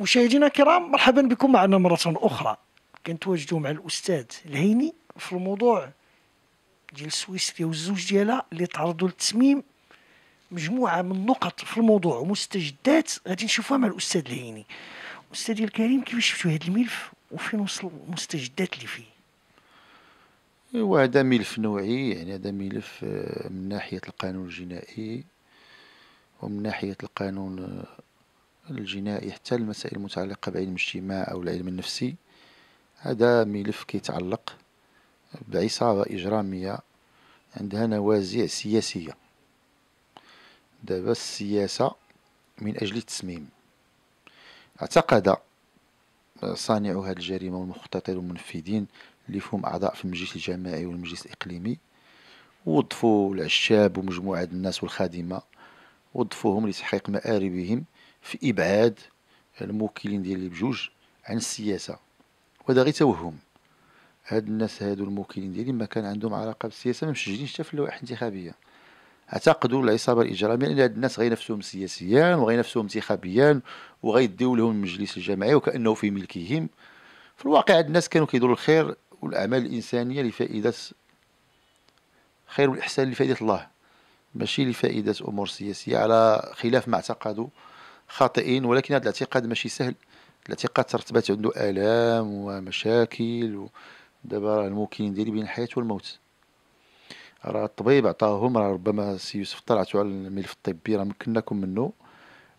مشاهدينا الكرام مرحبا بكم معنا مرة أخرى كنتواجدوا مع الأستاذ الهيني في الموضوع ديال السويسرية والزوج ديالها اللي تعرضوا للتسميم مجموعة من النقط في الموضوع ومستجدات غادي نشوفوها مع الأستاذ الهيني أستاذي الكريم كيفاش شفتوا هذا الملف وفين وصل المستجدات اللي فيه ايوا هذا ملف نوعي يعني هذا ملف آه، من ناحية القانون الجنائي ومن ناحية القانون آه، الجنائي حتى المسائل المتعلقة بعلم الاجتماع أو العلم النفسي هذا ملف كيتعلق بعصابة إجرامية عندها نوازع سياسية دابا السياسة من أجل التسميم اعتقد صانعو هذه الجريمة والمخططين والمنفذين اللي فيهم أعضاء في المجلس الجماعي والمجلس الإقليمي وضفوا العشاب ومجموعة الناس والخادمة وظفوهم لتحقيق مآربهم في ابعاد الموكلين ديالي بجوج عن السياسه وهذا غير توهم هاد الناس هادو الموكلين ديالي ما كان عندهم علاقه بالسياسه ما مسجلينش حتى في اللوائح الانتخابيه اعتقدوا العصابه الاجراميه ان هاد الناس غينافسوهم سياسيا وغينافسوهم انتخابيا وغيديو لهم المجلس الجماعي وكانه في ملكهم في الواقع هاد الناس كانوا كيديروا الخير والاعمال الانسانيه لفائده خير والاحسان لفائده الله ماشي لفائده امور سياسيه على خلاف ما اعتقدوا خاطئين ولكن هذا الاعتقاد ماشي سهل الاعتقاد ترتبت عنده آلام ومشاكل ودابا راه الممكن ديالي بين الحياة والموت راه الطبيب عطاهم راه ربما سي يوسف طلعتو على الملف الطبي راه مكناكم منه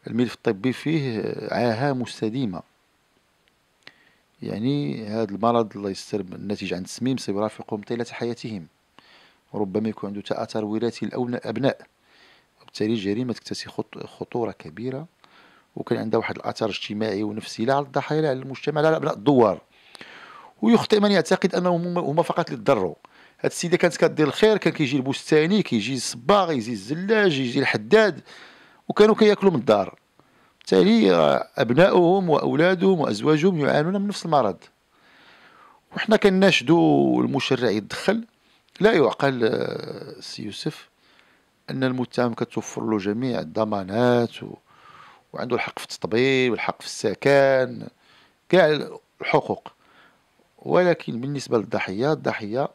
الملف الطبي فيه عاهة مستديمة يعني هذا المرض الله يستر الناتج عن التسميم سيرافقهم في قوم طيلة حياتهم وربما يكون عنده تآثر وراثي لأبناء وبالتالي الجريمة تكتسي خطورة كبيرة وكان عندها واحد الاثر اجتماعي ونفسي لا على الضحايا لا على المجتمع لا على ابناء الدوار ويخطئ من يعتقد انهم هما فقط اللي هاد السيده كانت كدير الخير كان كيجي البستاني كيجي الصباغ يجي الزلاج يجي الحداد وكانوا كياكلوا من الدار بالتالي آه، ابنائهم واولادهم وازواجهم يعانون من نفس المرض وحنا كناشدوا المشرع يدخل لا يعقل السي آه، يوسف ان المتهم كتوفر له جميع الضمانات و... وعنده الحق في التطبيب والحق في السكن كاع الحقوق ولكن بالنسبة للضحية الضحية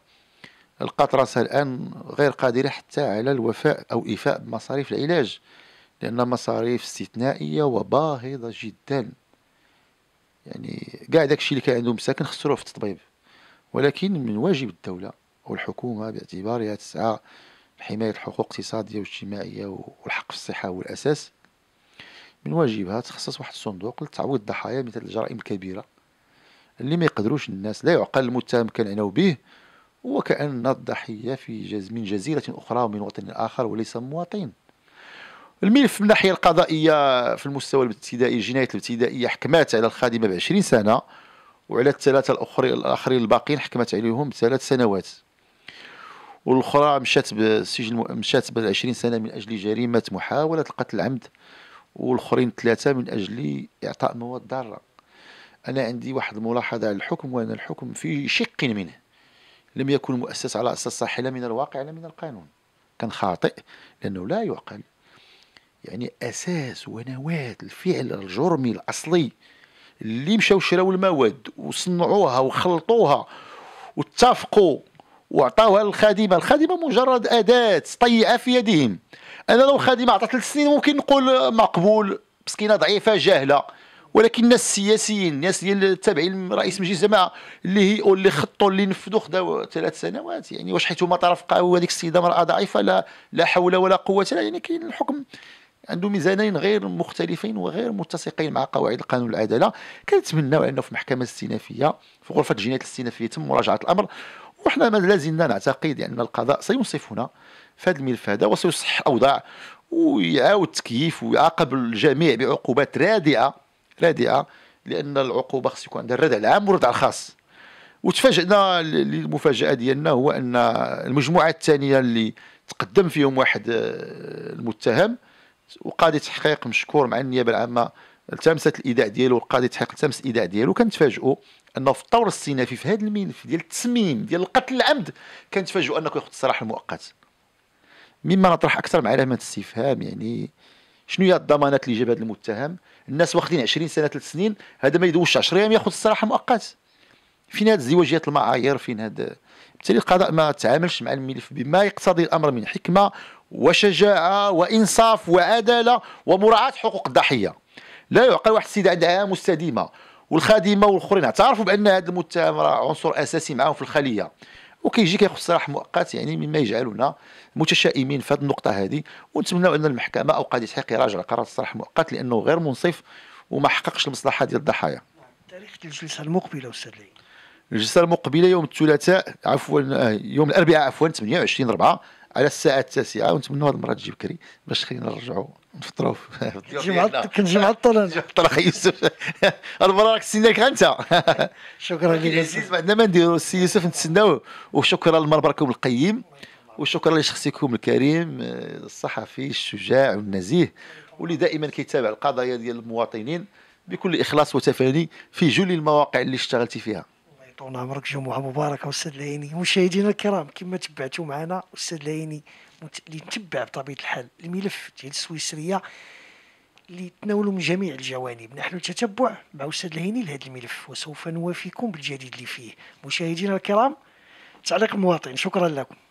لقات راسها الآن غير قادرة حتى على الوفاء أو إيفاء بمصاريف العلاج لأن مصاريف استثنائية وباهظة جدا يعني كاع داكشي اللي كان عنده مساكن خسروه في التطبيب ولكن من واجب الدولة والحكومة باعتبارها تسعى لحماية الحقوق الاقتصادية والاجتماعية والحق في الصحة هو الأساس من واجبها تخصص واحد الصندوق لتعويض الضحايا مثل الجرائم الكبيره اللي ما يقدروش الناس لا يعقل المتهم كنعناو به وكأن الضحية في جز من جزيرة أخرى ومن وطن آخر وليس مواطن الملف من الناحية القضائية في المستوى الابتدائي الجناية الابتدائية حكمات على الخادمة ب 20 سنة وعلى الثلاثة الأخرين الآخرين الباقيين حكمت عليهم ثلاث سنوات والأخرى مشات بالسجن مشات ب 20 سنة من أجل جريمة محاولة القتل العمد والاخرين ثلاثه من اجل اعطاء مواد ضاره انا عندي واحد الملاحظه على الحكم وان الحكم في شق منه لم يكن مؤسس على اساس صحي لا من الواقع لا من القانون كان خاطئ لانه لا يعقل يعني اساس ونواه الفعل الجرمي الاصلي اللي مشاو شراو المواد وصنعوها وخلطوها واتفقوا وعطاوها للخادمه الخادمه مجرد اداه طيئه في يدهم انا لو خادمه عطات ثلاث سنين ممكن نقول مقبول مسكينه ضعيفه جاهله ولكن الناس السياسيين الناس ديال التابعين رئيس مجلس الجماعه اللي هي اللي خطوا اللي نفذوا خداو ثلاث سنوات يعني واش حيت هما طرف قوي هذيك السيده امراه ضعيفه لا لا حول ولا قوه لها يعني كاين الحكم عنده ميزانين غير مختلفين وغير متسقين مع قواعد القانون العداله كنتمناو انه في المحكمه الاستئنافيه في غرفه الجنايات الاستئنافيه يتم مراجعه الامر وحنا ما لازلنا نعتقد يعني أن القضاء سينصفنا في هذا الملف هذا وسيصحح اوضاع ويعاود التكييف ويعاقب الجميع بعقوبات رادعة رادعة لأن العقوبة خص يكون عندها الردع العام والردع الخاص وتفاجئنا المفاجأة ديالنا هو أن المجموعة الثانية اللي تقدم فيهم واحد آه، المتهم وقاضي تحقيق مشكور مع النيابة العامة التمست الإيداع ديالو القاضي تحقيق التمس الإيداع ديالو كنتفاجئوا انه في الطور الصناعي في هذا الملف ديال التسميم ديال القتل العمد كنتفاجئوا انه كياخذ الصراحه المؤقت مما نطرح اكثر مع علامه استفهام يعني شنو هي الضمانات اللي جاب هذا المتهم الناس واخدين 20 سنه 3 سنين هذا ما يدوش 10 ايام ياخذ الصراحه المؤقت فين هاد ازدواجيه المعايير فين هاد بالتالي القضاء ما تعاملش مع الملف بما يقتضي الامر من حكمه وشجاعه وانصاف وعداله ومراعاه حقوق الضحيه لا يعقل واحد السيده عندها مستديمه والخادمه والاخرين اعترفوا بان هذا المتهم راه عنصر اساسي معاهم في الخليه وكيجي كياخذ صراح مؤقت يعني مما يجعلنا متشائمين في هذه النقطه هذه ونتمناو ان المحكمه او قاضي تحقيق يراجع قرار الصراح المؤقت لانه غير منصف وما حققش المصلحه ديال الضحايا تاريخ الجلسه المقبله استاذ لي الجلسه المقبله يوم الثلاثاء عفوا يوم الاربعاء عفوا 28 4 على الساعه التاسعه ونتمنوا هذه المره تجي بكري باش خلينا نرجعوا في الطروف كنت جمع الطول اخي يوسف المره راك تسناك انت شكرا لك عزيز ما عندنا ما نديرو السي يوسف نتسناو وشكرا لمنبركم القيم وشكرا لشخصكم الكريم الصحفي الشجاع والنزيه واللي دائما كيتابع القضايا ديال المواطنين بكل اخلاص وتفاني في جل المواقع اللي اشتغلتي فيها طول عمرك جمعة مباركة أستاذ العيني مشاهدينا الكرام كما تبعتوا معنا أستاذ العيني اللي تبع بطبيعة الحال الملف ديال السويسرية اللي تناولوا من جميع الجوانب نحن تتبع مع أستاذ العيني لهذا الملف وسوف نوافيكم بالجديد اللي فيه مشاهدينا الكرام تعليق المواطن شكرا لكم